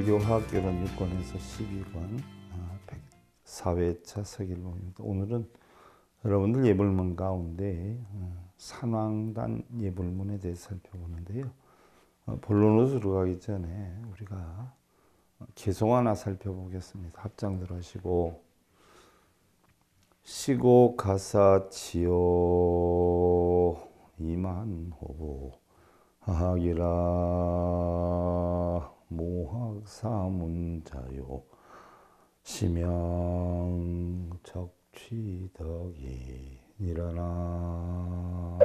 불교학 이런 6권에서 12권 104회차 아, 서기록입니다. 오늘은 여러분들 예불문 가운데 어, 산왕단 예불문에 대해서 살펴보는데요. 어, 본론으로 들어가기 전에 우리가 어, 개송 하나 살펴보겠습니다. 합장들 하시고 시고 가사 지요 이만 호 하기라 무학사문자요 심양적취덕이 일어나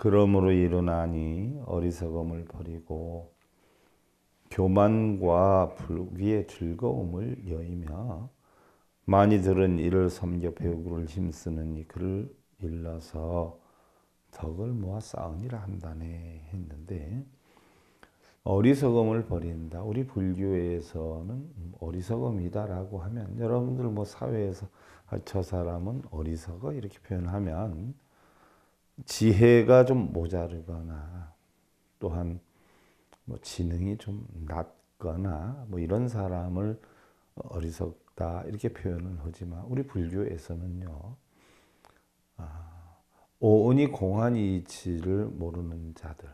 그러므로 일어나니 어리석음을 버리고 교만과 불귀의 즐거움을 여이며 많이 들은 이를 섬겨 배우기를 힘쓰는 이 글을 일러서 덕을 모아 쌓으니라 한다네 했는데 어리석음을 버린다. 우리 불교에서는 음, 어리석음이다라고 하면 여러분들 뭐 사회에서 아, 저 사람은 어리석어 이렇게 표현하면 지혜가 좀 모자르거나 또한 뭐 지능이 좀 낮거나 뭐 이런 사람을 어리석다 이렇게 표현을 하지만 우리 불교에서는요 아, 오온이 공한 이치를 모르는 자들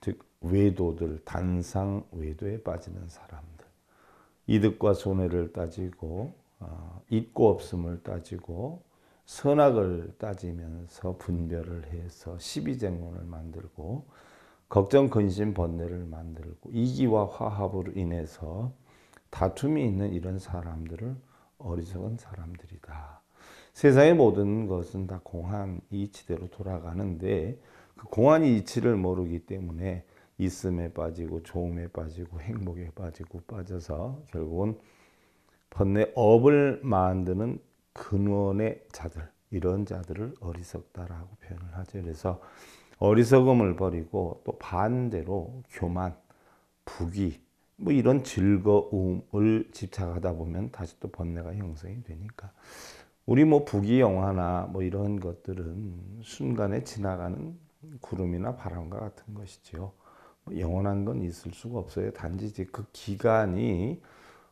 즉 외도들 단상 외도에 빠지는 사람들 이득과 손해를 따지고 어, 아, 있고 없음을 따지고 선악을 따지면서 분별을 해서 시비쟁론을 만들고 걱정, 근심, 번뇌를 만들고 이기와 화합으로 인해서 다툼이 있는 이런 사람들을 어리석은 사람들이다. 세상의 모든 것은 다 공한 이치대로 돌아가는데 그 공한 이치를 모르기 때문에 있음에 빠지고 좋음에 빠지고 행복에 빠지고 빠져서 결국은 번뇌업을 만드는 근원의 자들 이런 자들을 어리석다라고 표현을 하죠. 그래서 어리석음을 버리고 또 반대로 교만, 부귀 뭐 이런 즐거움을 집착하다 보면 다시 또 번뇌가 형성이 되니까 우리 뭐 부귀 영화나 뭐 이런 것들은 순간에 지나가는 구름이나 바람과 같은 것이지요. 뭐 영원한 건 있을 수가 없어요. 단지 이제 그 기간이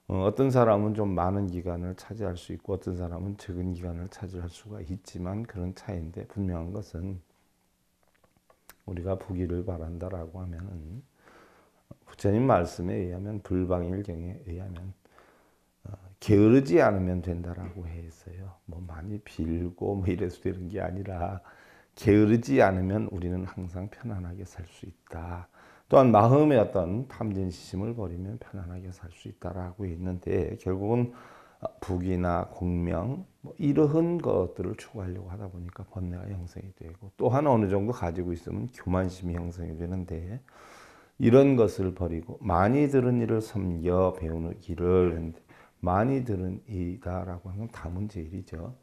어, 어떤 사람은 좀 많은 기간을 차지할 수 있고 어떤 사람은 적은 기간을 차지할 수가 있지만 그런 차이인데 분명한 것은 우리가 보기를 바란다라고 하면은 부처님 말씀에 의하면 불방일경에 의하면 어, 게으르지 않으면 된다라고 해서요. 뭐 많이 빌고 뭐 이래서 되는 게 아니라 게으르지 않으면 우리는 항상 편안하게 살 수 있다. 또한 마음의 어떤 탐진심을 버리면 편안하게 살 수 있다라고 했는데 결국은 아, 북이나 공명 뭐 이러한 것들을 추구하려고 하다 보니까 번뇌가 형성이 되고 또 하나 어느 정도 가지고 있으면 교만심이 형성이 되는데 이런 것을 버리고 많이 들은 일을 섬겨 배우기를 는 많이 들은 이다라고 하는 다문제일이죠.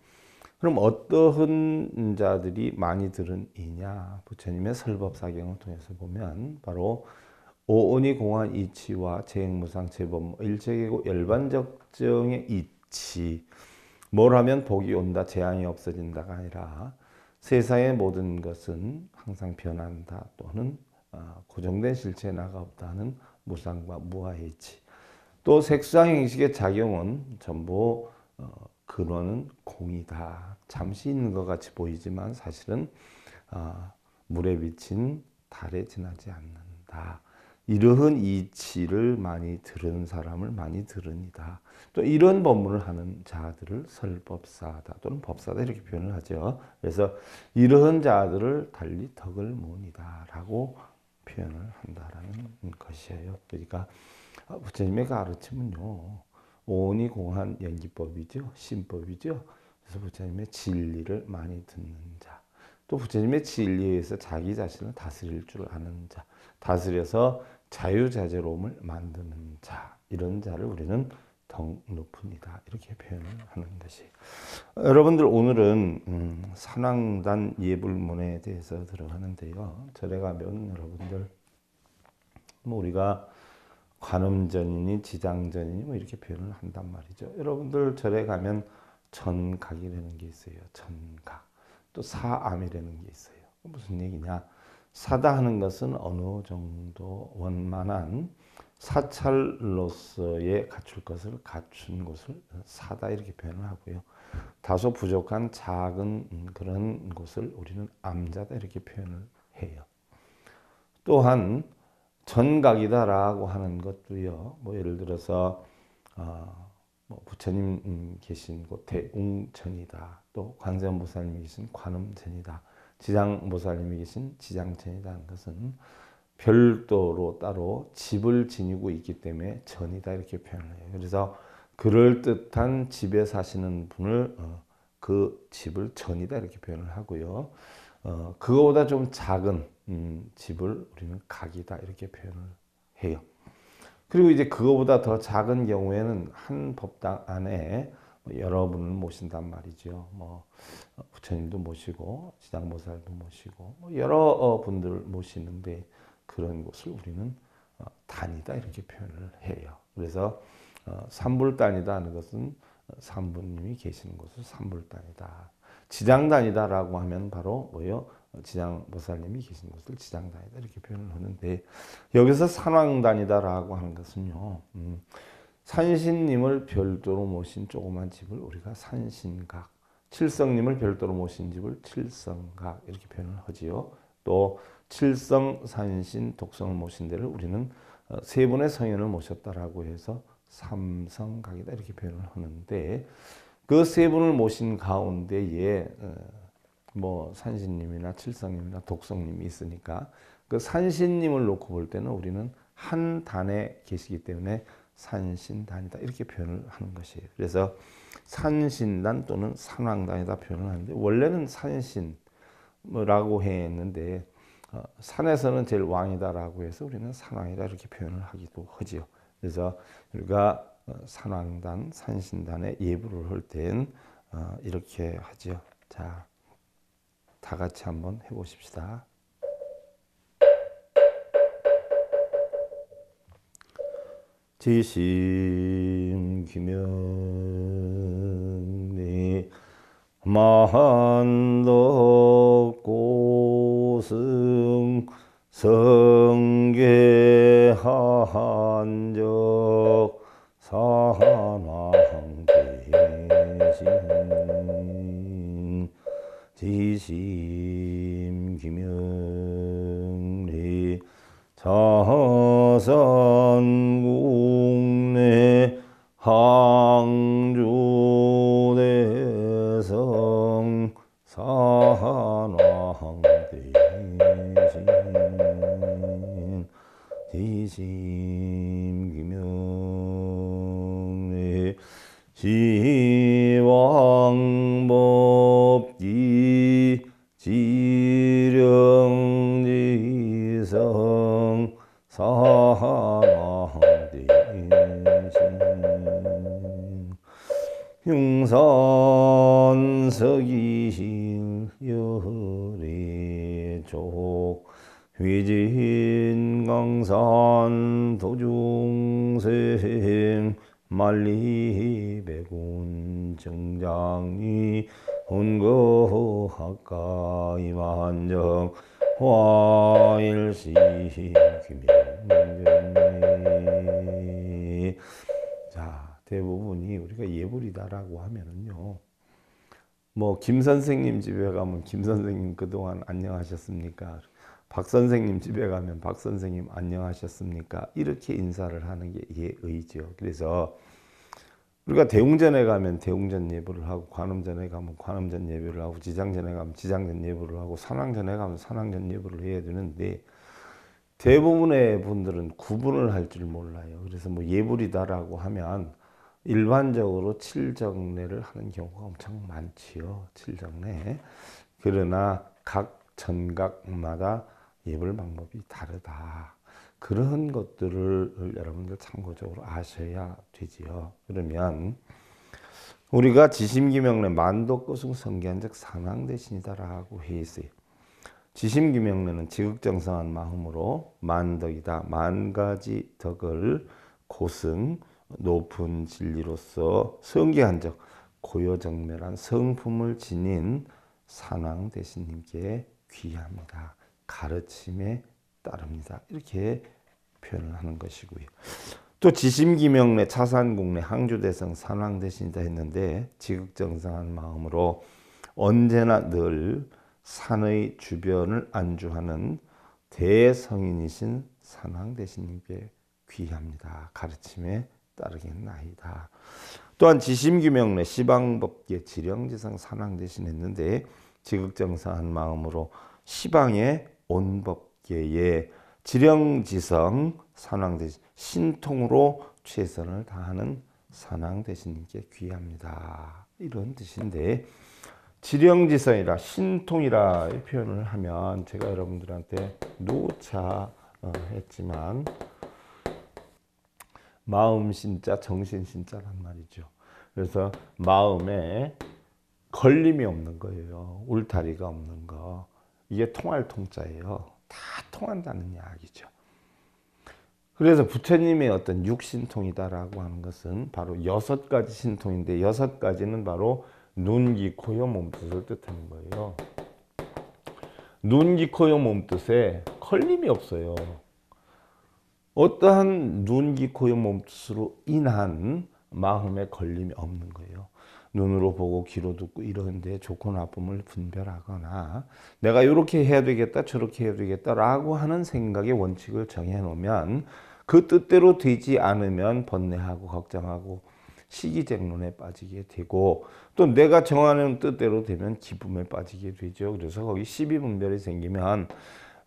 그럼 어떠한 자들이 많이 들은 이냐 부처님의 설법사경을 통해서 보면 바로 오온이 공한 이치와 재행무상 재범 뭐 일체계고 열반적정의 이치 뭘 하면 복이 온다 재앙이 없어진다가 아니라 세상의 모든 것은 항상 변한다 또는 아, 고정된 실체에 나가 없다는 무상과 무아 이치 또 색상인식의 작용은 전부 어, 근원은 공이다 잠시 있는 것 같이 보이지만 사실은 아, 물에 비친 달에 지나지 않는다 이러한 이치를 많이 들은 사람을 많이 들으니다. 또 이런 법문을 하는 자들을 설법사다 또는 법사다 이렇게 표현을 하죠. 그래서 이러한 자들을 달리 덕을 모니다라고 표현을 한다라는 것이에요. 그러니까 아, 부처님의 가르침은요. 그 오온 공한 연기법이죠. 신법이죠. 그래서 부처님의 진리를 많이 듣는 자. 또 부처님의 진리에서 자기 자신을 다스릴 줄 아는 자, 다스려서 자유자재로움을 만드는 자, 이런 자를 우리는 덕높은이다 이렇게 표현을 하는 것이 여러분들 오늘은 음, 산왕단 예불문에 대해서 들어가는데요. 절에 가면 여러분들 뭐 우리가 관음전이니 지장전이니 뭐 이렇게 표현을 한단 말이죠. 여러분들 절에 가면 전각이라는 게 있어요. 전각. 또 사암이라는 게 있어요. 무슨 얘기냐? 사다 하는 것은 어느 정도 원만한 사찰로서의 갖출 것을 갖춘 곳을 사다 이렇게 표현을 하고요. 다소 부족한 작은 그런 곳을 우리는 암자다 이렇게 표현을 해요. 또한 전각이다라고 하는 것도요. 뭐 예를 들어서 어, 뭐 부처님 음, 계신 곳 대웅천이다. 또 관세음 보살님이 계신 관음전이다. 지장 보살님이 계신 지장전이라는 것은 별도로 따로 집을 지니고 있기 때문에 전이다 이렇게 표현 해요. 그래서 그럴듯한 집에 사시는 분을 어, 그 집을 전이다 이렇게 표현을 하고요. 어, 그거보다 좀 작은 음, 집을 우리는 각이다 이렇게 표현을 해요. 그리고 이제 그거보다 더 작은 경우에는 한 법당 안에 뭐 여러분을 모신단 말이죠. 뭐 어, 부처님도 모시고 지장보살도 모시고 뭐 여러 어, 분들 모시는데 그런 곳을 우리는 어, 단이다 이렇게 표현을 해요. 그래서 삼불단이다 하는 것은 삼부님이 계시는 곳을 삼불단이다. 지장단이다라고 하면 바로 뭐요? 지장보살님이 계신 곳을 지장단이다 이렇게 표현을 하는데 여기서 산왕단이다라고 하는 것은요. 음, 산신님을 별도로 모신 조그만 집을 우리가 산신각, 칠성님을 별도로 모신 집을 칠성각 이렇게 표현을 하지요. 또 칠성, 산신, 독성을 모신 데를 우리는 어, 세 분의 성인을 모셨다라고 해서 삼성각이다 이렇게 표현을 하는데 그 세 분을 모신 가운데에 어, 뭐 산신님이나 칠성님이나 독성님이 있으니까 그 산신님을 놓고 볼 때는 우리는 한 단에 계시기 때문에 산신단이다 이렇게 표현을 하는 것이에요. 그래서 산신단 또는 산왕단이다 표현을 하는데 원래는 산신라고 했는데 어, 산에서는 제일 왕이다라고 해서 우리는 산왕이다 이렇게 표현을 하기도 하지요. 그래서 우리가 어, 산왕단, 산신단에 예불을 할땐 어, 이렇게 하지요. 자, 다 같이 한번 해보십시다. 지신기연이 만덕 고승 성계한적 사망대신 지신기영이 자선 항주대성 산왕대신 디심기명내 지 장이 혼거 학가이 만정 화일시 김영전이 자 대부분이 우리가 예불이다라고 하면은요 뭐김 선생님 집에 가면 김 선생님 그동안 안녕하셨습니까 박 선생님 집에 가면 박 선생님 안녕하셨습니까 이렇게 인사를 하는 게 예의죠 그래서 우리가 대웅전에 가면 대웅전 예배를 하고 관음전에 가면 관음전 예배를 하고 지장전에 가면 지장전 예배를 하고 산왕전에 가면 산왕전 예배를 해야 되는데 대부분의 분들은 구분을 할 줄 몰라요. 그래서 뭐 예불이다라고 하면 일반적으로 칠정례를 하는 경우가 엄청 많지요. 칠정례. 그러나 각 전각마다 예불 방법이 다르다. 그런 것들을 여러분들 참고적으로 아셔야 되지요. 그러면 우리가 지심기명래 만도고승 성기한즉 산황대신이다라고 해 있어요. 지심기명래는 지극정성한 마음으로 만덕이다. 만 가지 덕을 고승 높은 진리로서 성기한적 고요정멸한 성품을 지닌 산황대신님께 귀합니다. 가르침에 따릅니다. 이렇게 표현을 하는 것이고요. 또 지심기명래, 차산국래, 항주대성, 산왕대신이다 했는데 지극정상한 마음으로 언제나 늘 산의 주변을 안주하는 대성인이신 산왕대신님께 귀합니다. 가르침에 따르겠나이다. 또한 지심규명래 시방법계 지령지상 산왕대신 했는데 지극정사한 마음으로 시방의 온법 기 지령지성 산왕대신 신통으로 최선을 다하는 산왕대신님께 귀합니다. 이런 뜻인데 지령지성이라 신통이라 표현을 하면 제가 여러분들한테 누차 했지만 마음 신자 정신 신자란 말이죠. 그래서 마음에 걸림이 없는 거예요. 울타리가 없는 거. 이게 통할 통자예요. 다 통한다는 이야기죠. 그래서 부처님의 어떤 육신통이다라고 하는 것은 바로 여섯 가지 신통인데 여섯 가지는 바로 눈, 귀, 코요, 몸뜻을 뜻하는 거예요. 눈, 귀, 코요, 몸뜻에 걸림이 없어요. 어떠한 눈, 귀, 코요, 몸뜻으로 인한 마음에 걸림이 없는 거예요. 눈으로 보고 귀로 듣고 이런데 좋고 나쁨을 분별하거나 내가 이렇게 해야 되겠다 저렇게 해야 되겠다라고 하는 생각의 원칙을 정해놓으면 그 뜻대로 되지 않으면 번뇌하고 걱정하고 시기쟁론에 빠지게 되고 또 내가 정하는 뜻대로 되면 기쁨에 빠지게 되죠. 그래서 거기 시비분별이 생기면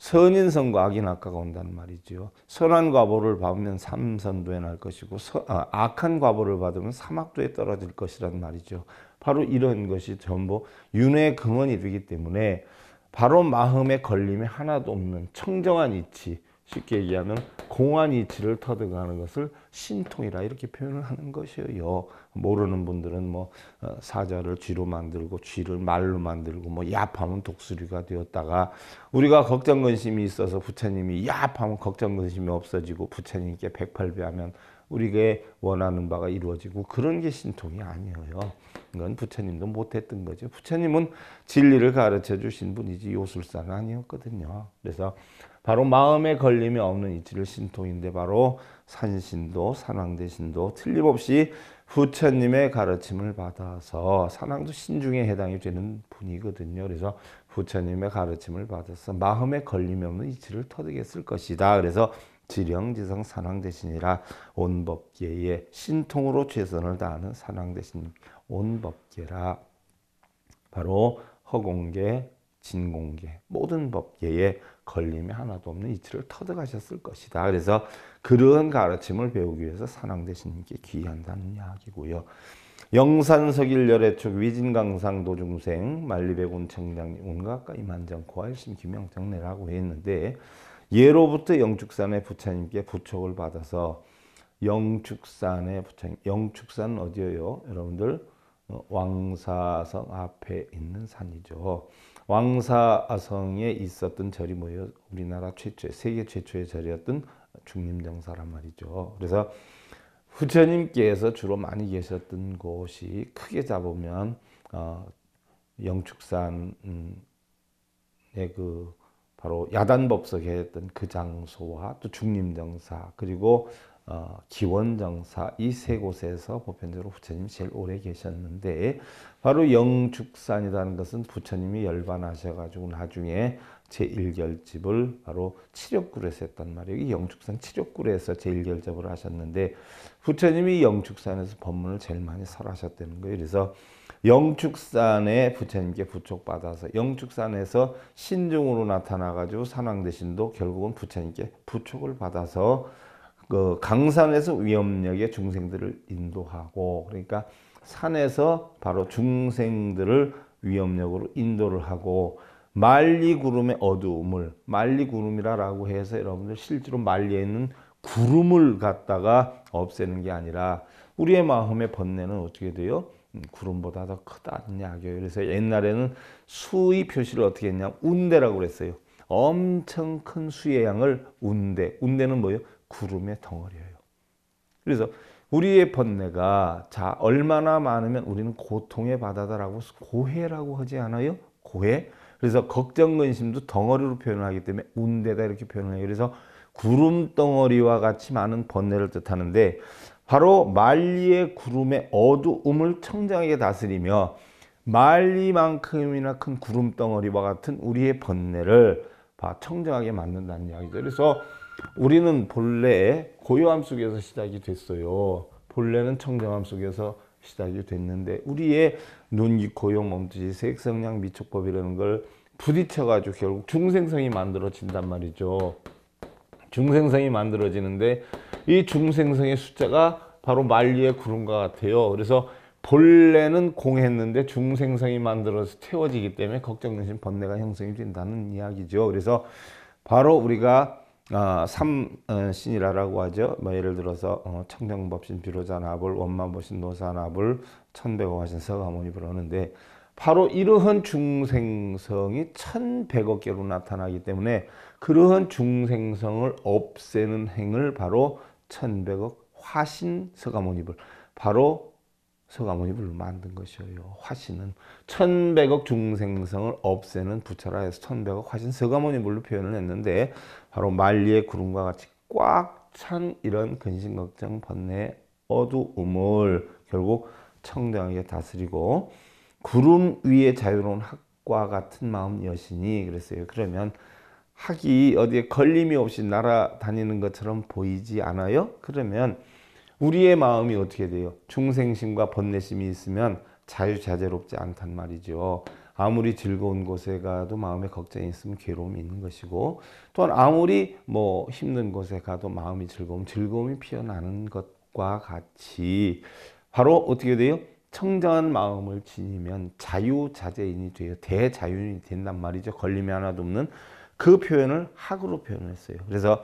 선인성과 악인 악가가 온다는말이지 선한 과보를 받으면 삼선도에 날 것이고 서, 아, 악한 과보를 받으면 사막도에 떨어질 것이란 말이죠. 바로 이런 것이 전부 윤회의 근원이 되기 때문에 바로 마음에 걸림이 하나도 없는 청정한 이치, 쉽게 얘기하면 공한 이치를 터득하는 것을 신통이라 이렇게 표현을 하는 것이에요. 모르는 분들은 뭐 어, 사자를 쥐로 만들고 쥐를 말로 만들고 뭐 야파면 독수리가 되었다가 우리가 걱정 근심이 있어서 부처님이 야파면 걱정 근심이 없어지고 부처님께 백팔배하면 우리게 원하는 바가 이루어지고 그런 게 신통이 아니에요. 이건 부처님도 못했던 거죠. 부처님은 진리를 가르쳐 주신 분이지 요술사는 아니었거든요. 그래서 바로 마음에 걸림이 없는 이치를 신통인데 바로 산신도 산왕대신도 틀림없이 부처님의 가르침을 받아서 사왕도 신중에 해당이 되는 분이거든요. 그래서 부처님의 가르침을 받아서 마음에 걸림이 없는 이치를 터득했을 것이다. 그래서 지령지성 산왕대신이라 온법계의 신통으로 최선을 다하는 산왕대신 온법계라 바로 허공계, 진공계 모든 법계의 걸림이 하나도 없는 이치를 터득하셨을 것이다. 그래서 그러한 가르침을 배우기 위해서 산황대신님께 귀한다는 이야기고요. 영산석일 열애축 위진강상 도중생 만리백운 청장님 운가가 임한정 고할심 김영정내라고 했는데 예로부터 영축산의 부처님께 부촉을 받아서 영축산의 부처님 영축산 어디예요? 여러분들 어, 왕사성 앞에 있는 산이죠. 왕사성에 있었던 절이 뭐예요? 우리나라 최초의 세계 최초의 절이었던 중림정사란 말이죠. 그래서 부처님께서 주로 많이 계셨던 곳이 크게 잡으면 어, 영축산의 그 바로 야단법석에 했던 그 장소와 또 중림정사 그리고 어, 기원정사 이 세 곳에서 보편적으로 부처님이 제일 오래 계셨는데 바로 영축산이라는 것은 부처님이 열반하셔가지고 나중에 제1결집을 바로 치욕구에서 했단 말이에요. 이 영축산 칠욕구에서 제1결집을 하셨는데 부처님이 영축산에서 법문을 제일 많이 설하셨다는 거예요. 그래서 영축산에 부처님께 부촉받아서 영축산에서 신중으로 나타나가지고 산왕대신도 결국은 부처님께 부촉을 받아서 그 강산에서 위험력의 중생들을 인도하고 그러니까 산에서 바로 중생들을 위험력으로 인도를 하고 말리구름의 어두움을 말리구름이라고 해서 여러분들 실제로 말리에 있는 구름을 갖다가 없애는 게 아니라 우리의 마음의 번뇌는 어떻게 돼요? 음, 구름보다 더 크다 약이에요. 그래서 옛날에는 수의 표시를 어떻게 했냐 운대라고 그랬어요. 엄청 큰 수의 양을 운대. 운대는 뭐예요? 구름의 덩어리예요. 그래서 우리의 번뇌가 자 얼마나 많으면 우리는 고통의 바다다라고 고해라고 하지 않아요? 고해. 그래서 걱정 근심도 덩어리로 표현하기 때문에 운대다 이렇게 표현해요. 그래서 구름 덩어리와 같이 많은 번뇌를 뜻하는데 바로 만리의 구름의 어두움을 청정하게 다스리며 만리만큼이나 큰 구름 덩어리와 같은 우리의 번뇌를 청정하게 만든다는 이야기죠. 그래서 우리는 본래 고요함 속에서 시작이 됐어요. 본래는 청정함 속에서 시작이 됐는데 우리의 눈이 고용 몸짓이 색성량 미촉법이라는 걸 부딪혀가지고 결국 중생성이 만들어진단 말이죠. 중생성이 만들어지는데 이 중생성의 숫자가 바로 만리의 구름과 같아요. 그래서 본래는 공했는데 중생성이 만들어서 태워지기 때문에 걱정근심 번뇌가 형성이 된다는 이야기죠. 그래서 바로 우리가 아, 어, 삼신이라라고 하죠. 뭐 예를 들어서 어, 청정법신 비로자나불 원만보신 노사나불 천백억하신 서가모니 그러는데 바로 이러한 중생성이 천백억 개로 나타나기 때문에 그러한 중생성을 없애는 행을 바로 천백억 화신 서가모니불 바로 서가모니 불로 만든 것이요 화신은 1 1억 중생성을 없애는 부처라 해서 1 1억 화신 서가모니 불로 표현을 했는데 바로 만리의 구름과 같이 꽉 찬 이런 근심 걱정 번뇌 어두움을 결국 청정하게 다스리고 구름 위에 자유로운 학과 같은 마음 여신이 그랬어요. 그러면 학이 어디에 걸림이 없이 날아다니는 것처럼 보이지 않아요? 그러면 우리의 마음이 어떻게 돼요? 중생심과 번뇌심이 있으면 자유자재롭지 않단 말이죠. 아무리 즐거운 곳에 가도 마음에 걱정이 있으면 괴로움이 있는 것이고 또한 아무리 뭐 힘든 곳에 가도 마음이 즐거움, 즐거움이 피어나는 것과 같이 바로 어떻게 돼요? 청정한 마음을 지니면 자유자재인이 돼요. 대자유인이 된단 말이죠. 걸림이 하나도 없는 그 표현을 학으로 표현했어요. 그래서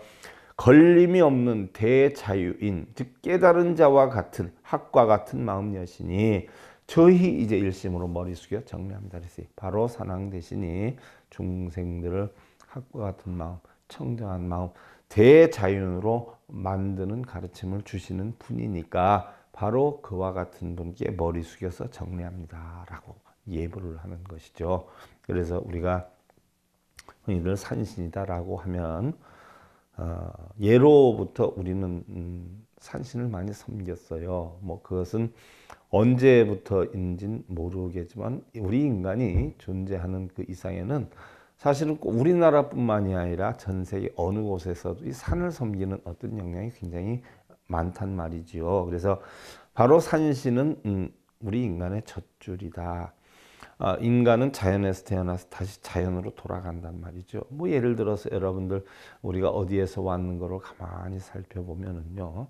걸림이 없는 대자유인 즉 깨달은 자와 같은 학과 같은 마음 여신이 저희 이제 일심으로 머리 숙여 정리합니다. 그래서 바로 산왕 대신이 중생들을 학과 같은 마음 청정한 마음 대자연으로 만드는 가르침을 주시는 분이니까 바로 그와 같은 분께 머리 숙여서 정리합니다. 라고 예불을 하는 것이죠. 그래서 우리가 흔히들 산신이다 라고 하면 어, 예로부터 우리는 음, 산신을 많이 섬겼어요. 뭐 그것은 언제부터인진 모르겠지만 우리 인간이 존재하는 그 이상에는 사실은 꼭 우리나라뿐만이 아니라 전 세계 어느 곳에서도 이 산을 섬기는 어떤 영향이 굉장히 많단 말이지요. 그래서 바로 산신은 음, 우리 인간의 젖줄이다. 아, 인간은 자연에서 태어나서 다시 자연으로 돌아간단 말이죠. 뭐 예를 들어서 여러분들 우리가 어디에서 왔는 거를 가만히 살펴보면은요.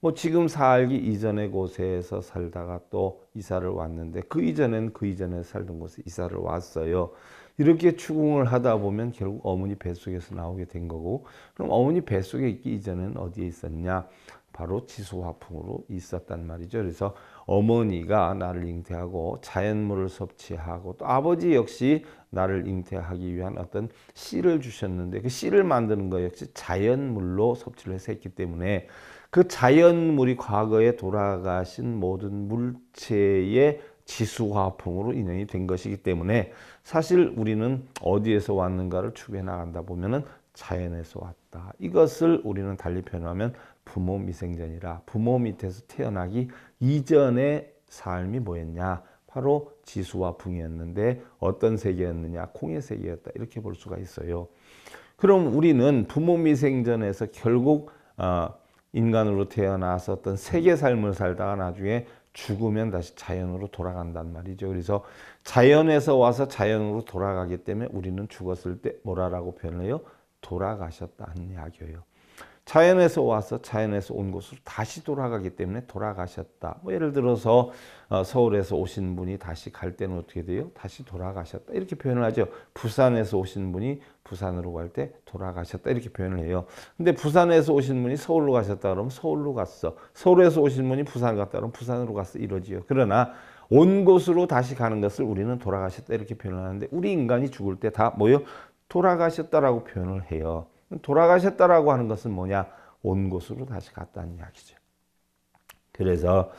뭐 지금 살기 이전의 곳에서 살다가 또 이사를 왔는데 그 이전엔 그 이전에 살던 곳에 이사를 왔어요. 이렇게 추궁을 하다 보면 결국 어머니 뱃속에서 나오게 된 거고 그럼 어머니 뱃속에 있기 이전엔 어디에 있었냐? 바로 지수화풍으로 있었단 말이죠. 그래서 어머니가 나를 잉태하고 자연물을 섭취하고 또 아버지 역시 나를 잉태하기 위한 어떤 씨를 주셨는데 그 씨를 만드는 거 역시 자연물로 섭취를 해서 했기 때문에 그 자연물이 과거에 돌아가신 모든 물체의 지수화풍으로 인연이 된 것이기 때문에 사실 우리는 어디에서 왔는가를 추구해 나간다 보면은 자연에서 왔다. 이것을 우리는 달리 표현하면 부모 미생전이라 부모 밑에서 태어나기 이전의 삶이 뭐였냐 바로 지수와 붕이었는데 어떤 세계였느냐 콩의 세계였다 이렇게 볼 수가 있어요 그럼 우리는 부모 미생전에서 결국 어, 인간으로 태어나서 어떤 세계 삶을 살다가 나중에 죽으면 다시 자연으로 돌아간단 말이죠 그래서 자연에서 와서 자연으로 돌아가기 때문에 우리는 죽었을 때 뭐라라고 표현해요? 돌아가셨다 하는 이야기예요 자연에서 와서 자연에서 온 곳으로 다시 돌아가기 때문에 돌아가셨다. 뭐 예를 들어서 어, 서울에서 오신 분이 다시 갈 때는 어떻게 돼요? 다시 돌아가셨다. 이렇게 표현을 하죠. 부산에서 오신 분이 부산으로 갈 때 돌아가셨다. 이렇게 표현을 해요. 근데 부산에서 오신 분이 서울로 가셨다 그러면 서울로 갔어. 서울에서 오신 분이 부산 갔다 그러면 부산으로 갔어. 이러지요. 그러나 온 곳으로 다시 가는 것을 우리는 돌아가셨다. 이렇게 표현을 하는데 우리 인간이 죽을 때 다 뭐요? 돌아가셨다라고 표현을 해요. 돌아가셨다라고 하는 것은 뭐냐? 온 곳으로 다시 갔다는 이야기죠. 그래서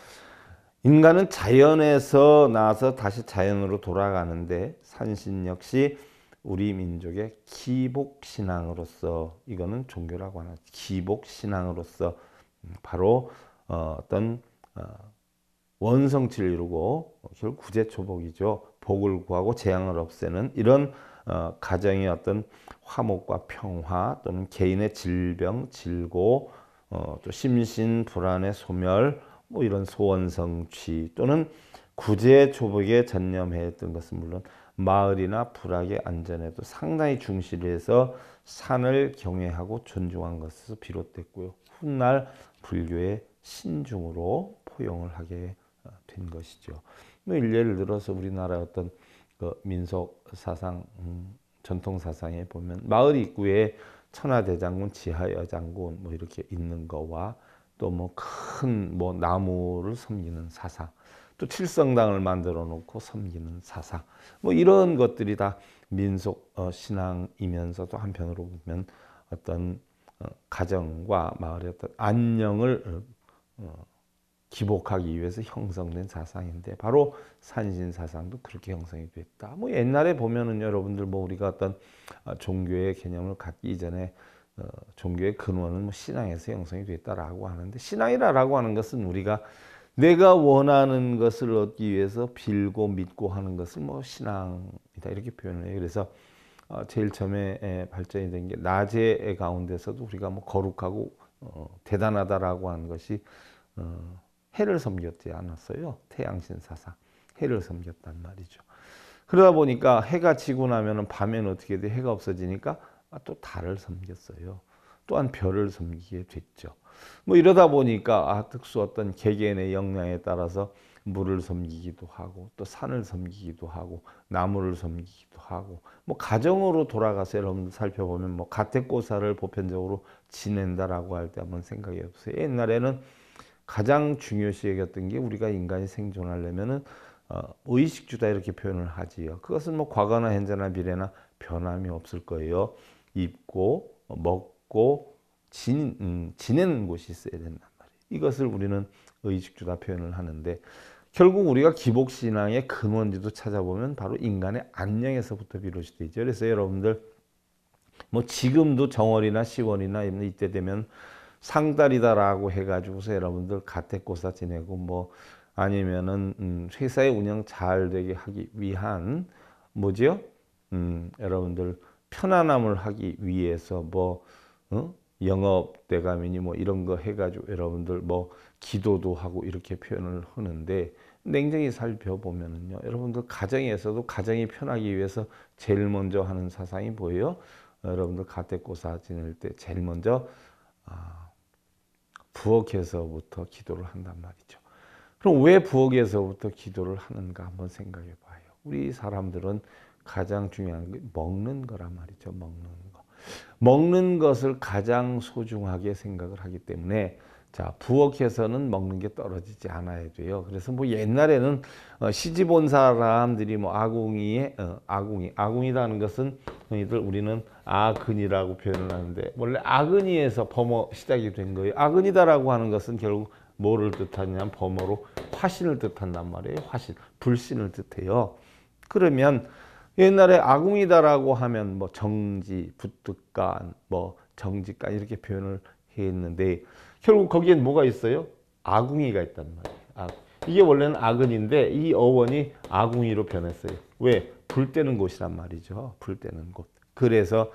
인간은 자연에서 나서 다시 자연으로 돌아가는데 산신 역시 우리 민족의 기복 신앙으로서 이거는 종교라고 하나 기복 신앙으로서 음, 바로 어, 어떤 어, 원성치를 이고 결국 구제초복이죠. 복을 구하고 재앙을 없애는 이런 어, 가정의 어떤 화목과 평화 또는 개인의 질병, 질고 어, 또 심신 불안의 소멸 뭐 이런 소원성취 또는 구제 조복에 전념했던 것은 물론 마을이나 불락의 안전에도 상당히 중시를 해서 산을 경외하고 존중한 것에서 비롯됐고요. 훗날 불교의 신중으로 포용을 하게 어, 된 것이죠. 예를 뭐 들어서 우리나라 어떤 그 민속 사상 음, 전통사상에 보면 마을 입구에 천하대장군, 지하여장군 뭐 이렇게 있는 거와 또 뭐 큰뭐 뭐 나무를 섬기는 사상 또 칠성당을 만들어 놓고 섬기는 사상 뭐 이런 것들이 다 민속 어, 신앙이면서도 한편으로 보면 어떤 어, 가정과 마을의 어떤 안녕을 어, 기복하기 위해서 형성된 사상인데 바로 산신 사상도 그렇게 형성이 됐다. 뭐 옛날에 보면은 여러분들 뭐 우리가 어떤 어, 종교의 개념을 갖기 이전에 어, 종교의 근원은 뭐 신앙에서 형성이 됐다라고 하는데 신앙이라고 하는 것은 우리가 내가 원하는 것을 얻기 위해서 빌고 믿고 하는 것을 뭐 신앙이다 이렇게 표현을 해요. 그래서 어, 제일 처음에 발전이 된 게 낮의 가운데서도 우리가 뭐 거룩하고 어, 대단하다라고 하는 것이 어, 해를 섬겼지 않았어요. 태양신 사상. 해를 섬겼단 말이죠. 그러다 보니까 해가 지고 나면은 밤엔 어떻게 돼? 해가 없어지니까 아, 또 달을 섬겼어요. 또한 별을 섬기게 됐죠. 뭐 이러다 보니까 아, 특수 어떤 개개인의 역량에 따라서 물을 섬기기도 하고 또 산을 섬기기도 하고 나무를 섬기기도 하고 뭐 가정으로 돌아가서 여러분들 살펴보면 뭐 가택고사를 보편적으로 지낸다라고 할 때 한번 생각해 보세요. 옛날에는 가장 중요시 여겼던 게 우리가 인간이 생존하려면은 어, 의식주다 이렇게 표현을 하지요. 그것은 뭐 과거나 현재나 미래나 변함이 없을 거예요. 입고 어, 먹고 진, 음, 지내는 곳이 있어야 된단 말이에요. 이것을 우리는 의식주다 표현을 하는데 결국 우리가 기복신앙의 근원지도 찾아보면 바로 인간의 안녕에서부터 비롯이 되죠. 그래서 여러분들 뭐 지금도 정월이나 시월이나 이때 되면 상달이다라고 해가지고서 여러분들 가택고사 지내고 뭐 아니면은 음, 회사의 운영 잘 되게 하기 위한 뭐지요? 음, 여러분들 편안함을 하기 위해서 뭐 어? 영업 대감이니 뭐 이런 거 해가지고 여러분들 뭐 기도도 하고 이렇게 표현을 하는데 냉정히 살펴보면은요 여러분들 가정에서도 가정이 편하기 위해서 제일 먼저 하는 사상이 뭐예요? 여러분들 가택고사 지낼 때 제일 먼저 아, 부엌에서부터 기도를 한단 말이죠. 그럼 왜 부엌에서부터 기도를 하는가 한번 생각해 봐요. 우리 사람들은 가장 중요한 게 먹는 거란 말이죠. 먹는 거. 먹는 것을 가장 소중하게 생각을 하기 때문에 자, 부엌에서는 먹는 게 떨어지지 않아야 돼요. 그래서 뭐 옛날에는 어, 시집 온 사람들이 뭐 아궁이에 어, 아궁이 아궁이라는 것은 흔히들 우리는 아근이라고 표현을 하는데 원래 아근이에서 범어 시작이 된 거예요. 아근이다라고 하는 것은 결국 뭐를 뜻하냐면 범어로 화신을 뜻한단 말이에요. 화신, 불신을 뜻해요. 그러면 옛날에 아궁이다라고 하면 뭐 정지, 부득간뭐 정지간 이렇게 표현을 했는데 결국 거기엔 뭐가 있어요? 아궁이가 있단 말이에요. 아 이게 원래는 아근인데 이 어원이 아궁이로 변했어요. 왜? 불 때는 곳이란 말이죠. 불 때는 곳. 그래서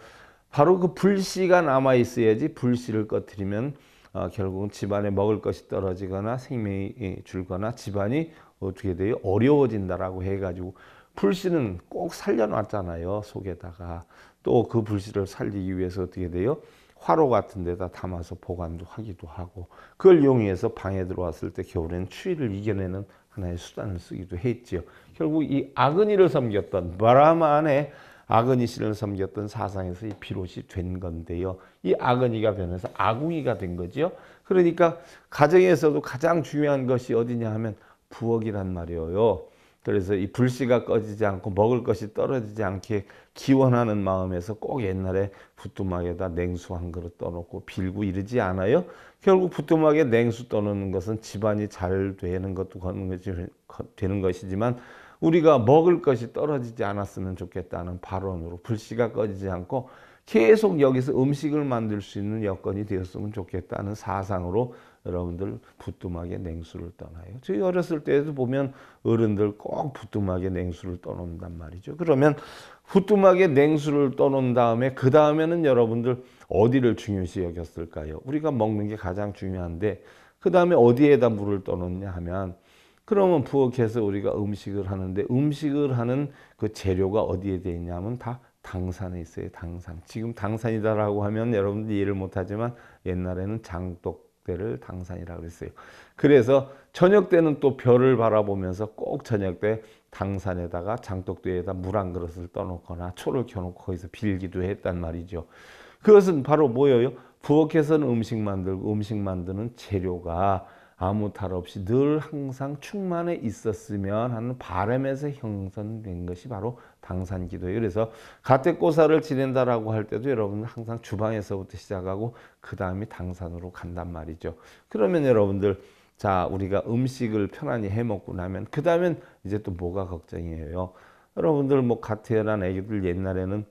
바로 그 불씨가 남아 있어야지 불씨를 꺼뜨리면 어, 결국은 집안에 먹을 것이 떨어지거나 생명이 예, 줄거나 집안이 어떻게 돼요? 어려워진다라고 해가지고 불씨는 꼭 살려놨잖아요. 속에다가. 또 그 불씨를 살리기 위해서 어떻게 돼요? 화로 같은 데다 담아서 보관도 하기도 하고 그걸 이용해서 방에 들어왔을 때 겨울에는 추위를 이겨내는 하나의 수단을 쓰기도 했지요. 결국 이 아그니를 섬겼던 바라마 안 아그니 씨를 섬겼던 사상에서 이 비롯이 된 건데요. 이 아그니가 변해서 아궁이가 된 거지요. 그러니까 가정에서도 가장 중요한 것이 어디냐 하면 부엌이란 말이에요. 그래서 이 불씨가 꺼지지 않고 먹을 것이 떨어지지 않게 기원하는 마음에서 꼭 옛날에 부뚜막에다 냉수 한 그릇 떠놓고 빌고 이러지 않아요? 결국 부뚜막에 냉수 떠놓는 것은 집안이 잘 되는 것도 되는 것이지만 우리가 먹을 것이 떨어지지 않았으면 좋겠다는 발언으로 불씨가 꺼지지 않고 계속 여기서 음식을 만들 수 있는 여건이 되었으면 좋겠다는 사상으로 여러분들 부뚜막에 냉수를 떠나요. 저희 어렸을 때에도 보면 어른들 꼭 부뚜막에 냉수를 떠놓는단 말이죠. 그러면 부뚜막에 냉수를 떠놓은 다음에 그 다음에는 여러분들 어디를 중요시 여겼을까요? 우리가 먹는 게 가장 중요한데 그 다음에 어디에다 물을 떠놓냐 하면 그러면 부엌에서 우리가 음식을 하는데 음식을 하는 그 재료가 어디에 돼 있냐면 다 당산에 있어요. 당산. 지금 당산이다라고 하면 여러분들 이해를 못하지만 옛날에는 장독 때를 당산이라 고 그랬어요. 그래서 저녁 때는 또 별을 바라보면서 꼭 저녁 때 당산에다가 장독대에다 물 한 그릇을 떠놓거나 초를 켜놓고 거기서 빌기도 했단 말이죠. 그것은 바로 뭐예요? 부엌에서는 음식 만들고 음식 만드는 재료가 아무 탈 없이 늘 항상 충만해 있었으면 하는 바람에서 형성된 것이 바로 당산 기도예요. 그래서 가택고사를 지낸다라고 할 때도 여러분 항상 주방에서부터 시작하고 그 다음이 당산으로 간단 말이죠. 그러면 여러분들 자 우리가 음식을 편안히 해먹고 나면 그 다음엔 이제 또 뭐가 걱정이에요. 여러분들 뭐갓 태어난 애기들 옛날에는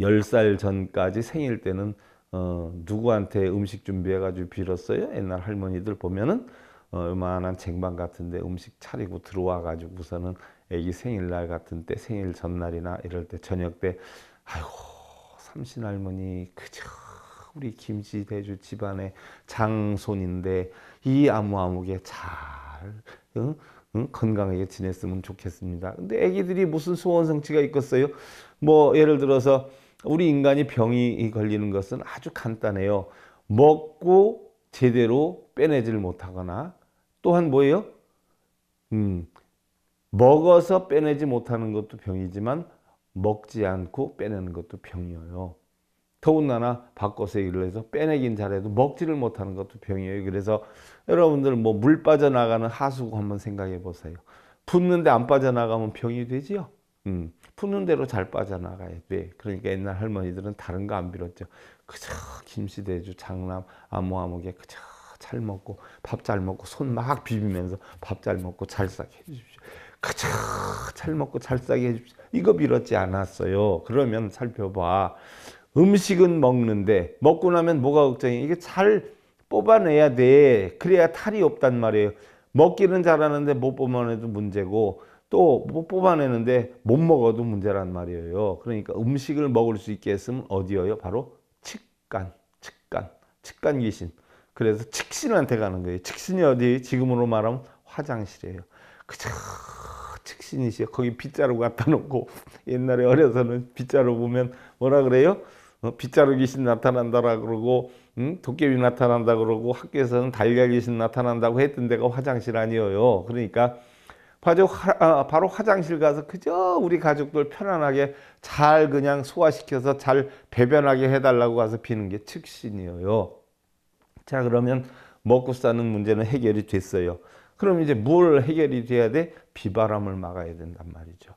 10살 전까지 생일 때는 어, 누구한테 음식 준비해가지고 빌었어요? 옛날 할머니들 보면은 어, 요만한 쟁반 같은데 음식 차리고 들어와가지고서는 애기 생일날 같은 때 생일 전날이나 이럴 때 저녁 때 아이고 삼신 할머니 그저 우리 김치 대주 집안의 장손인데 이 아무아무게 잘 응? 응? 건강하게 지냈으면 좋겠습니다. 근데 애기들이 무슨 소원 성취가 있겠어요? 뭐 예를 들어서 우리 인간이 병이 걸리는 것은 아주 간단해요. 먹고 제대로 빼내질 못하거나 또한 뭐예요? 음, 먹어서 빼내지 못하는 것도 병이지만 먹지 않고 빼내는 것도 병이에요. 더군다나 바꿔서 얘기 해서 빼내긴 잘해도 먹지를 못하는 것도 병이에요. 그래서 여러분들 뭐 물 빠져나가는 하수구 한번 생각해 보세요. 붓는데 안 빠져나가면 병이 되지요. 음. 푸는 대로 잘 빠져나가야 돼. 그러니까 옛날 할머니들은 다른 거 안 빌었죠. 그저 김씨대주 장남 암호아호게 그저 잘 먹고 밥 잘 먹고 손 막 비비면서 밥 잘 먹고 잘 싸게 해주십시오. 그저 잘 먹고 잘 싸게 해주십시오. 이거 빌었지 않았어요. 그러면 살펴봐. 음식은 먹는데 먹고 나면 뭐가 걱정이 이게 잘 뽑아내야 돼. 그래야 탈이 없단 말이에요. 먹기는 잘하는데 못 뽑아내도 문제고 또 뭐 뽑아내는데 못 먹어도 문제란 말이에요. 그러니까 음식을 먹을 수 있게 했으면 어디예요? 바로 측간, 측간, 측간 귀신. 그래서 측신한테 가는 거예요. 측신이 어디? 지금으로 말하면 화장실이에요. 그저 측신이시여 거기 빗자루 갖다 놓고 옛날에 어려서는 빗자루 보면 뭐라 그래요? 어, 빗자루 귀신 나타난다라 그러고 음? 도깨비 나타난다 그러고 학교에서는 달걀 귀신 나타난다고 했던 데가 화장실 아니에요. 그러니까 바로, 아, 바로 화장실 가서 그저 우리 가족들 편안하게 잘 그냥 소화시켜서 잘 배변하게 해달라고 가서 비는 게 측신이에요. 자 그러면 먹고 사는 문제는 해결이 됐어요. 그럼 이제 뭘 해결이 돼야 돼? 비바람을 막아야 된단 말이죠.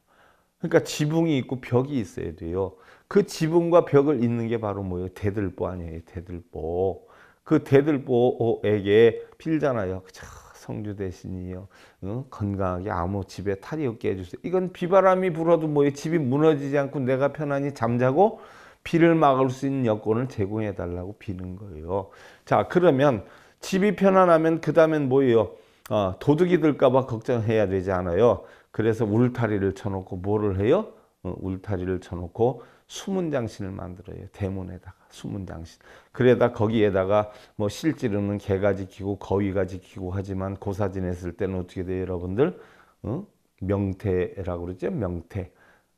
그러니까 지붕이 있고 벽이 있어야 돼요. 그 지붕과 벽을 잇는 게 바로 뭐예요? 대들보 아니에요. 대들보. 그 대들보에게 필잖아요. 그쵸? 성주 대신이여 응? 건강하게 아무 집에 탈이 없게 해주세요. 이건 비바람이 불어도 뭐 집이 무너지지 않고 내가 편안히 잠자고 비를 막을 수 있는 여건을 제공해 달라고 비는 거예요. 자 그러면 집이 편안하면 그 다음엔 뭐예요? 어, 도둑이 들까봐 걱정해야 되지 않아요. 그래서 울타리를 쳐놓고 뭐를 해요? 어, 울타리를 쳐놓고 수문 장신을 만들어요. 대문에다가 수문 장신. 그래다 거기에다가 뭐 실지르는 개가 지키고 거위가 지키고 하지만 고사 지냈을 때는 어떻게 돼요, 여러분들? 어? 명태라고 그러죠, 명태.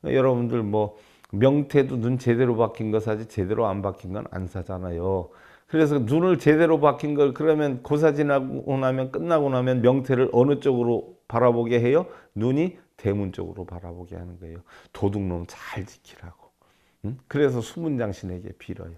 여러분들 뭐 명태도 눈 제대로 박힌 거 사지 제대로 안 박힌 건 안 사잖아요. 그래서 눈을 제대로 박힌 걸 그러면 고사 지나고 나면 끝나고 나면 명태를 어느 쪽으로 바라보게 해요? 눈이 대문 쪽으로 바라보게 하는 거예요. 도둑놈 잘 지키라고. 그래서 수문장신에게 빌어요.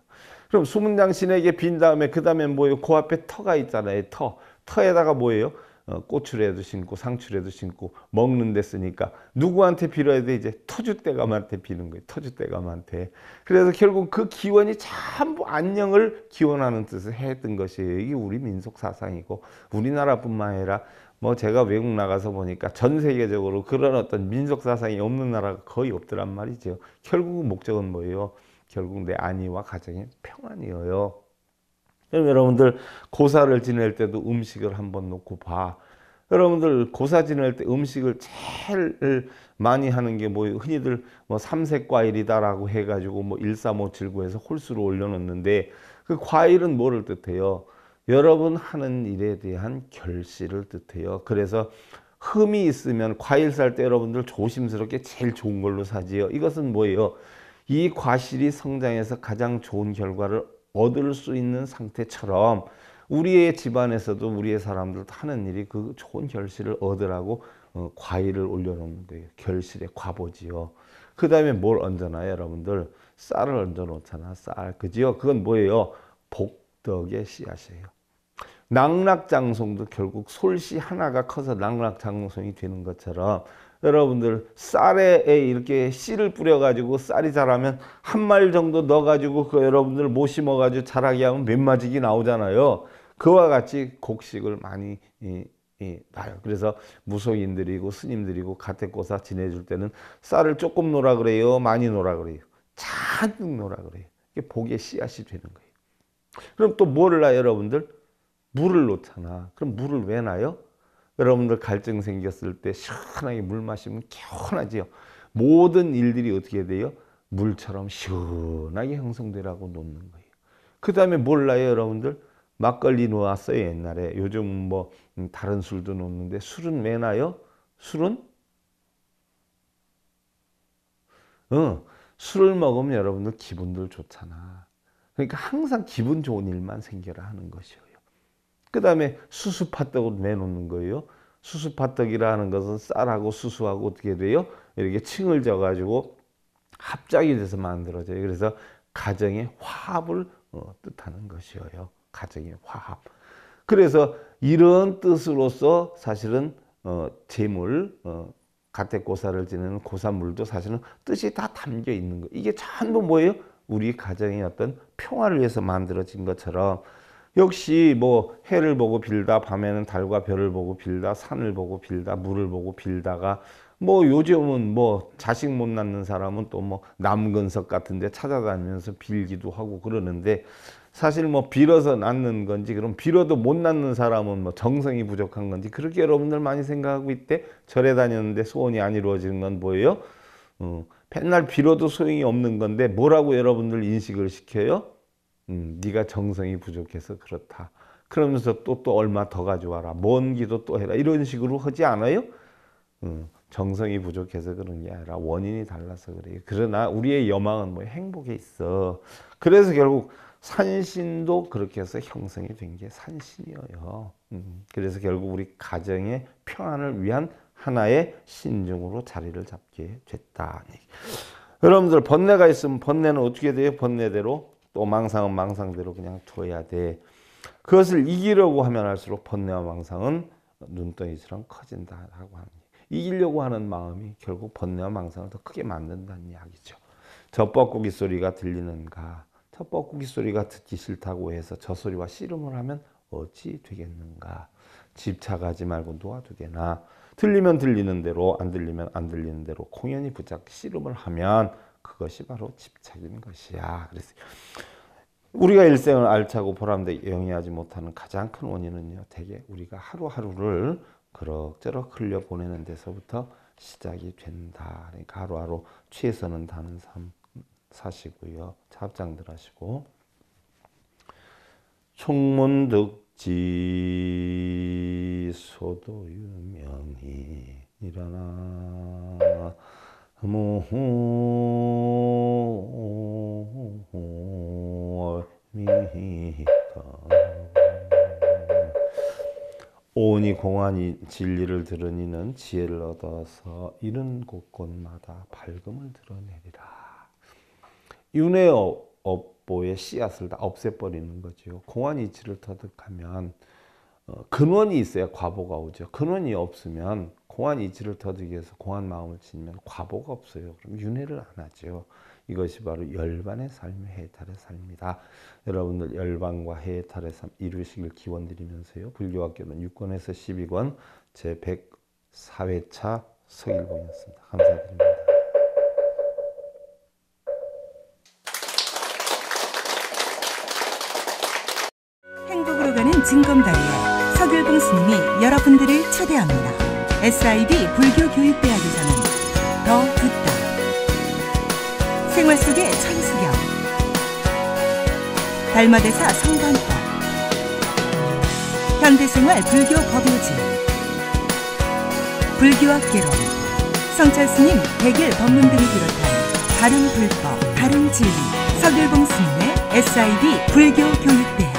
그럼 수문장신에게 빈 다음에 그 다음에 뭐예요? 그 앞에 터가 있잖아요. 터. 터에다가 뭐예요? 어, 고추라도 신고 상추라도 신고 먹는 데 쓰니까 누구한테 빌어야 돼? 이제 터줏대감한테 비는 거예요. 터줏대감한테. 그래서 결국 그 기원이 전부 안녕을 기원하는 뜻을 했던 것이 이게 우리 민속 사상이고 우리나라뿐만 아니라 뭐 제가 외국 나가서 보니까 전 세계적으로 그런 어떤 민족 사상이 없는 나라가 거의 없더란 말이죠. 결국 목적은 뭐예요? 결국 내 안위와 가정의 평안이에요. 그럼 여러분들 고사를 지낼 때도 음식을 한번 놓고 봐. 여러분들 고사 지낼 때 음식을 제일 많이 하는 게뭐 흔히들 뭐 삼색 과일이다라고 해가지고 뭐1 3 5 7 9해서 홀수로 올려놓는데 그 과일은 뭐를 뜻해요? 여러분 하는 일에 대한 결실을 뜻해요. 그래서 흠이 있으면 과일 살 때 여러분들 조심스럽게 제일 좋은 걸로 사지요. 이것은 뭐예요? 이 과실이 성장해서 가장 좋은 결과를 얻을 수 있는 상태처럼 우리의 집안에서도 우리의 사람들 하는 일이 그 좋은 결실을 얻으라고 어, 과일을 올려놓는 거예요. 결실의 과보지요. 그 다음에 뭘 얹어놔요, 여러분들? 쌀을 얹어놓잖아, 쌀. 그지요? 그건 뭐예요? 복덕의 씨앗이에요. 낙락장성도 결국 솔씨 하나가 커서 낙락장성이 되는 것처럼 여러분들 쌀에 이렇게 씨를 뿌려가지고 쌀이 자라면 한 말 정도 넣어가지고 그 여러분들 못 심어가지고 자라게 하면 몇 마지기 나오잖아요. 그와 같이 곡식을 많이 이, 이, 봐요. 그래서 무속인들이고 스님들이고 가택고사 지내줄 때는 쌀을 조금 놓으라 그래요. 많이 놓으라 그래요. 잔뜩 놓으라 그래요. 이게 복의 씨앗이 되는 거예요. 그럼 또 뭐를 여러분들? 물을 놓잖아. 그럼 물을 왜 놔요? 여러분들 갈증 생겼을 때 시원하게 물 마시면 개운하지요. 모든 일들이 어떻게 돼요? 물처럼 시원하게 형성되라고 놓는 거예요. 그 다음에 몰라요 여러분들? 막걸리 놓았어요 옛날에. 요즘뭐 음, 다른 술도 놓는데 술은 왜 놔요? 술은? 응. 어, 술을 먹으면 여러분들 기분들 좋잖아. 그러니까 항상 기분 좋은 일만 생겨라 하는 것이요. 그 다음에 수수팥떡을 내놓는 거예요. 수수팥떡이라는 것은 쌀하고 수수하고 어떻게 돼요? 이렇게 층을 져가지고 합작이 돼서 만들어져요. 그래서 가정의 화합을 어, 뜻하는 것이에요. 가정의 화합. 그래서 이런 뜻으로서 사실은 어, 재물, 어, 가택고사를 지내는 고사물도 사실은 뜻이 다 담겨 있는 거. 이게 전부 뭐예요? 우리 가정의 어떤 평화를 위해서 만들어진 것처럼 역시 뭐 해를 보고 빌다 밤에는 달과 별을 보고 빌다 산을 보고 빌다 물을 보고 빌다가 뭐 요즘은 뭐 자식 못 낳는 사람은 또 뭐 남근석 같은 데 찾아다니면서 빌기도 하고 그러는데 사실 뭐 빌어서 낳는 건지 그럼 빌어도 못 낳는 사람은 뭐 정성이 부족한 건지 그렇게 여러분들 많이 생각하고 있대 절에 다녔는데 소원이 안 이루어지는 건 뭐예요? 어, 맨날 빌어도 소용이 없는 건데 뭐라고 여러분들 인식을 시켜요? 음, 네가 정성이 부족해서 그렇다. 그러면서 또또 또 얼마 더 가져와라. 먼 기도 또 해라. 이런 식으로 하지 않아요? 음, 정성이 부족해서 그런 게 아니라 원인이 달라서 그래요. 그러나 우리의 여망은 뭐 행복에 있어. 그래서 결국 산신도 그렇게 해서 형성이 된 게 산신이에요. 음, 그래서 결국 우리 가정의 평안을 위한 하나의 신중으로 자리를 잡게 됐다. 그러니까 여러분들 번뇌가 있으면 번뇌는 어떻게 돼요? 번뇌대로 또 망상은 망상대로 그냥 둬야 돼. 그것을 이기려고 하면 할수록 번뇌와 망상은 눈덩이처럼 커진다라고 합니다. 이기려고 하는 마음이 결국 번뇌와 망상을 더 크게 만든다는 이야기죠. 젖뻐꾸기 소리가 들리는가? 젖뻐꾸기 소리가 듣기 싫다고 해서 저 소리와 씨름을 하면 어찌 되겠는가? 집착하지 말고 놓아두게나. 들리면 들리는 대로 안 들리면 안 들리는 대로 공연히 붙잡기 씨름을 하면 그것이 바로 집착인 것이야. 그래서 우리가 일생을 알차고 보람되게 영위하지 못하는 가장 큰 원인은요. 대개 우리가 하루하루를 그럭저럭 흘려보내는 데서부터 시작이 된다. 그러니까 하루하루 취해서는 다는 삶 사시고요. 잡장들 하시고 총문득지 소도 유명히 일어나 모미다오니 공안이 진리를 들으니는 지혜를 얻어서 이런 곳곳마다 밝음을 드러내리라. 윤회어 업보의 씨앗을 다 없애버리는 거죠. 공안이 이치를 터득하면 근원이 있어야 과보가 오죠. 근원이 없으면 공한 이치를 터득기 위해서 공한 마음을 지니면 과보가 없어요. 그럼 윤회를 안 하죠. 이것이 바로 열반의 삶의 해탈의 삶이다. 여러분들 열반과 해탈의 삶 이루시길 기원드리면서요. 불교학교는 6권에서 12권 제 104회차 서일봉이었습니다. 감사드립니다. 진검다리에 서길봉 스님이 여러분들을 초대합니다. SIB 불교교육대학에서는 더 듣다 생활 속의 천수경 달마대사 성관법 현대생활 불교 법요지 불교학개론 성찰스님 백일 법문 등을 비롯한 다른 불법, 다른 진리 서글봉 스님의 SIB 불교교육대